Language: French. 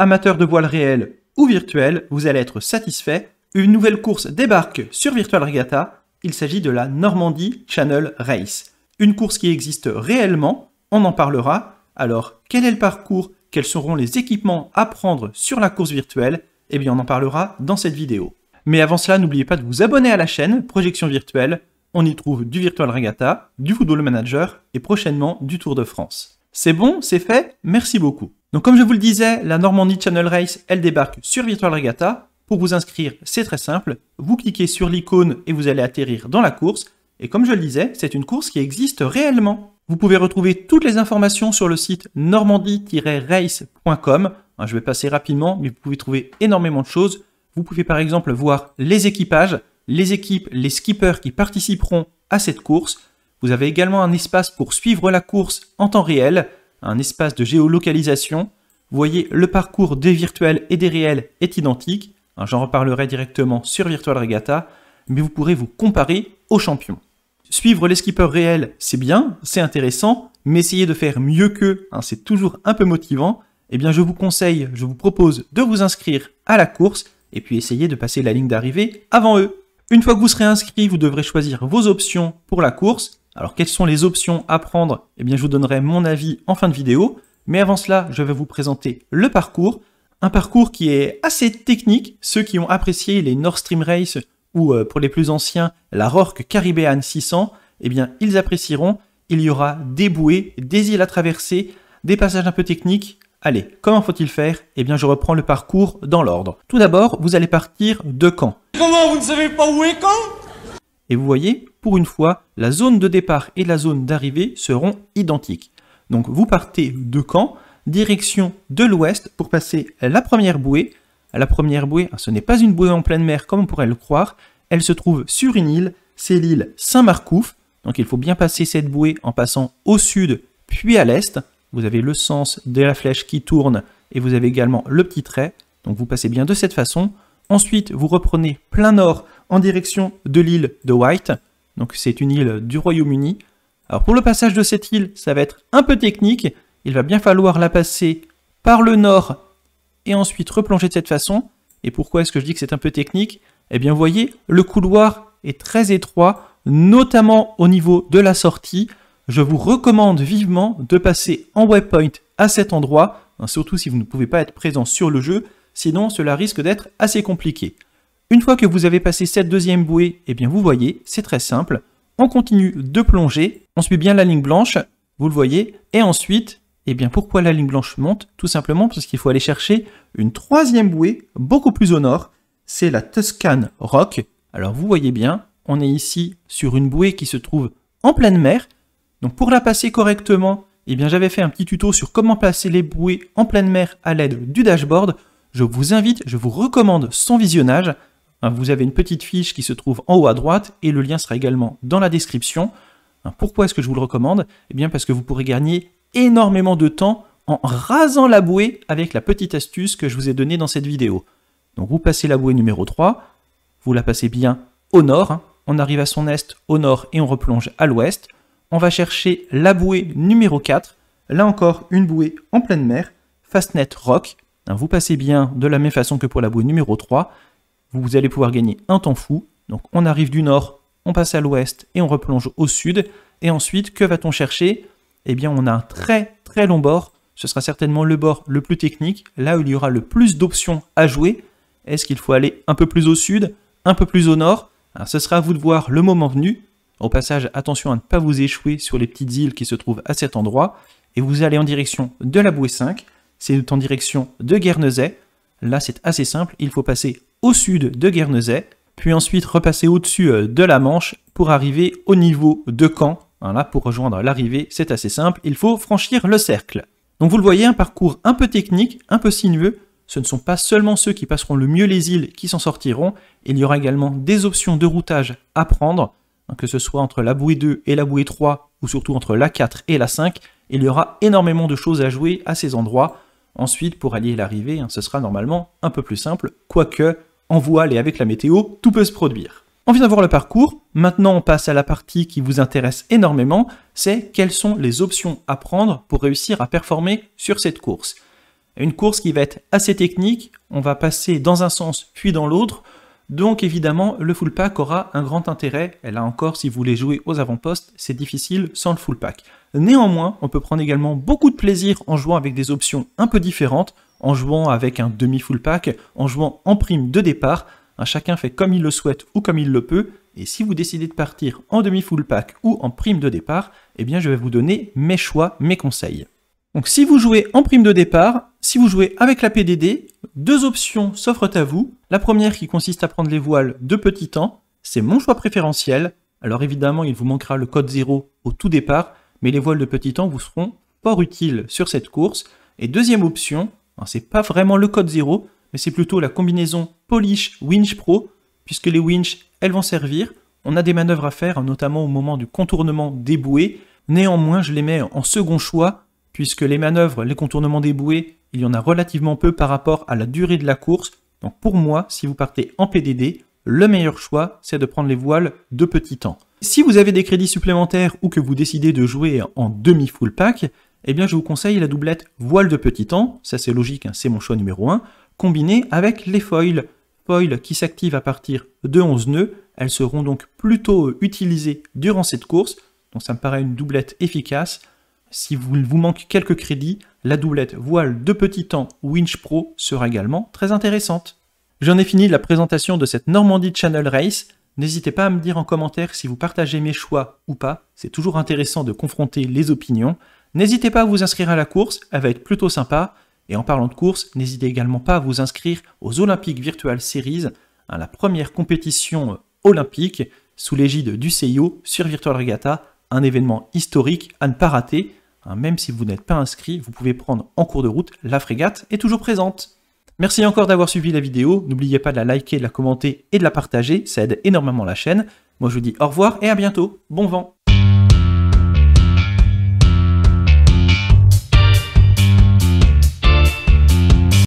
Amateur de voile réelle ou virtuelle, vous allez être satisfait. Une nouvelle course débarque sur Virtual Regatta. Il s'agit de la Normandie Channel Race. Une course qui existe réellement, on en parlera. Alors, quel est le parcours Quels seront les équipements à prendre sur la course virtuelle Eh bien, on en parlera dans cette vidéo. Mais avant cela, n'oubliez pas de vous abonner à la chaîne Projection Virtuelle. On y trouve du Virtual Regatta, du Football Manager et prochainement du Tour de France. C'est bon, c'est fait, merci beaucoup. Donc comme je vous le disais, la Normandie Channel Race, elle débarque sur Virtual Regatta. Pour vous inscrire, c'est très simple. Vous cliquez sur l'icône et vous allez atterrir dans la course. Et comme je le disais, c'est une course qui existe réellement. Vous pouvez retrouver toutes les informations sur le site normandie-race.com. Hein, je vais passer rapidement, mais vous pouvez trouver énormément de choses. Vous pouvez par exemple voir les équipages, les équipes, les skippers qui participeront à cette course. Vous avez également un espace pour suivre la course en temps réel un espace de géolocalisation, vous voyez le parcours des virtuels et des réels est identique, hein, j'en reparlerai directement sur Virtual Regatta, mais vous pourrez vous comparer aux champions. Suivre les skippers réels, c'est bien, c'est intéressant, mais essayer de faire mieux qu'eux, hein, c'est toujours un peu motivant, eh bien je vous conseille, je vous propose de vous inscrire à la course et puis essayer de passer la ligne d'arrivée avant eux. Une fois que vous serez inscrit, vous devrez choisir vos options pour la course. Alors quelles sont les options à prendre Eh bien je vous donnerai mon avis en fin de vidéo. Mais avant cela, je vais vous présenter le parcours. Un parcours qui est assez technique. Ceux qui ont apprécié les Nord Stream Race ou euh, pour les plus anciens, la Rorke Caribbean 600, eh bien ils apprécieront. Il y aura des bouées, des îles à traverser, des passages un peu techniques. Allez, comment faut-il faire Eh bien je reprends le parcours dans l'ordre. Tout d'abord, vous allez partir de Caen. Comment vous ne savez pas où est quand Et vous voyez, pour une fois, la zone de départ et la zone d'arrivée seront identiques. Donc vous partez de Caen, direction de l'ouest pour passer la première bouée. La première bouée, ce n'est pas une bouée en pleine mer comme on pourrait le croire, elle se trouve sur une île, c'est l'île Saint-Marcouf. Donc il faut bien passer cette bouée en passant au sud puis à l'est. Vous avez le sens de la flèche qui tourne et vous avez également le petit trait. Donc vous passez bien de cette façon. Ensuite, vous reprenez plein nord en direction de l'île de White. Donc c'est une île du Royaume-Uni. Alors pour le passage de cette île, ça va être un peu technique. Il va bien falloir la passer par le nord et ensuite replonger de cette façon. Et pourquoi est-ce que je dis que c'est un peu technique Eh bien vous voyez, le couloir est très étroit, notamment au niveau de la sortie. Je vous recommande vivement de passer en waypoint à cet endroit, hein, surtout si vous ne pouvez pas être présent sur le jeu, sinon cela risque d'être assez compliqué. Une fois que vous avez passé cette deuxième bouée, eh bien vous voyez, c'est très simple. On continue de plonger, on suit bien la ligne blanche, vous le voyez, et ensuite, eh bien pourquoi la ligne blanche monte Tout simplement parce qu'il faut aller chercher une troisième bouée, beaucoup plus au nord, c'est la Tuscan Rock. Alors vous voyez bien, on est ici sur une bouée qui se trouve en pleine mer. Donc pour la passer correctement, eh bien j'avais fait un petit tuto sur comment placer les bouées en pleine mer à l'aide du dashboard je vous invite, je vous recommande son visionnage. Hein, vous avez une petite fiche qui se trouve en haut à droite et le lien sera également dans la description. Hein, pourquoi est-ce que je vous le recommande Eh bien parce que vous pourrez gagner énormément de temps en rasant la bouée avec la petite astuce que je vous ai donnée dans cette vidéo. Donc vous passez la bouée numéro 3, vous la passez bien au nord, hein. on arrive à son est au nord et on replonge à l'ouest. On va chercher la bouée numéro 4, là encore une bouée en pleine mer, Fastnet Rock, Hein, vous passez bien de la même façon que pour la bouée numéro 3. Vous allez pouvoir gagner un temps fou. Donc on arrive du nord, on passe à l'ouest et on replonge au sud. Et ensuite, que va-t-on chercher Eh bien, on a un très très long bord. Ce sera certainement le bord le plus technique, là où il y aura le plus d'options à jouer. Est-ce qu'il faut aller un peu plus au sud, un peu plus au nord ah, Ce sera à vous de voir le moment venu. Au passage, attention à ne pas vous échouer sur les petites îles qui se trouvent à cet endroit. Et vous allez en direction de la bouée 5 c'est en direction de Guernesey. Là, c'est assez simple, il faut passer au sud de Guernesey, puis ensuite repasser au-dessus euh, de la Manche pour arriver au niveau de Caen. Là, pour rejoindre l'arrivée, c'est assez simple, il faut franchir le cercle. Donc vous le voyez, un parcours un peu technique, un peu sinueux. Ce ne sont pas seulement ceux qui passeront le mieux les îles qui s'en sortiront, il y aura également des options de routage à prendre, hein, que ce soit entre la bouée 2 et la bouée 3, ou surtout entre la 4 et la 5, il y aura énormément de choses à jouer à ces endroits, Ensuite, pour allier l'arrivée, hein, ce sera normalement un peu plus simple, quoique, en voile et avec la météo, tout peut se produire. On vient d'avoir le parcours, maintenant on passe à la partie qui vous intéresse énormément, c'est quelles sont les options à prendre pour réussir à performer sur cette course. Une course qui va être assez technique, on va passer dans un sens puis dans l'autre, donc évidemment, le full pack aura un grand intérêt, et là encore, si vous voulez jouer aux avant-postes, c'est difficile sans le full pack. Néanmoins, on peut prendre également beaucoup de plaisir en jouant avec des options un peu différentes, en jouant avec un demi-full pack, en jouant en prime de départ, chacun fait comme il le souhaite ou comme il le peut, et si vous décidez de partir en demi-full pack ou en prime de départ, eh bien je vais vous donner mes choix, mes conseils. Donc si vous jouez en prime de départ, si vous jouez avec la PDD, deux options s'offrent à vous. La première qui consiste à prendre les voiles de petit temps, c'est mon choix préférentiel. Alors évidemment, il vous manquera le code 0 au tout départ, mais les voiles de petit temps vous seront fort utiles sur cette course. Et deuxième option, c'est pas vraiment le code 0, mais c'est plutôt la combinaison Polish Winch Pro, puisque les winch, elles vont servir. On a des manœuvres à faire, notamment au moment du contournement des bouées. Néanmoins, je les mets en second choix puisque les manœuvres, les contournements des bouées, il y en a relativement peu par rapport à la durée de la course. Donc pour moi, si vous partez en PDD, le meilleur choix, c'est de prendre les voiles de petit temps. Si vous avez des crédits supplémentaires ou que vous décidez de jouer en demi-full pack, eh bien je vous conseille la doublette voile de petit temps, ça c'est logique, hein, c'est mon choix numéro 1, combinée avec les foils. Foils qui s'activent à partir de 11 nœuds, elles seront donc plutôt utilisées durant cette course, donc ça me paraît une doublette efficace si vous, vous manque quelques crédits, la doublette voile de petit temps Winch Pro sera également très intéressante. J'en ai fini la présentation de cette Normandie Channel Race. N'hésitez pas à me dire en commentaire si vous partagez mes choix ou pas, c'est toujours intéressant de confronter les opinions. N'hésitez pas à vous inscrire à la course, elle va être plutôt sympa. Et en parlant de course, n'hésitez également pas à vous inscrire aux Olympiques Virtual Series, hein, la première compétition euh, olympique sous l'égide du CIO sur Virtual Regatta, un événement historique à ne pas rater. Hein, même si vous n'êtes pas inscrit, vous pouvez prendre en cours de route, la frégate est toujours présente. Merci encore d'avoir suivi la vidéo, n'oubliez pas de la liker, de la commenter et de la partager, ça aide énormément la chaîne. Moi je vous dis au revoir et à bientôt, bon vent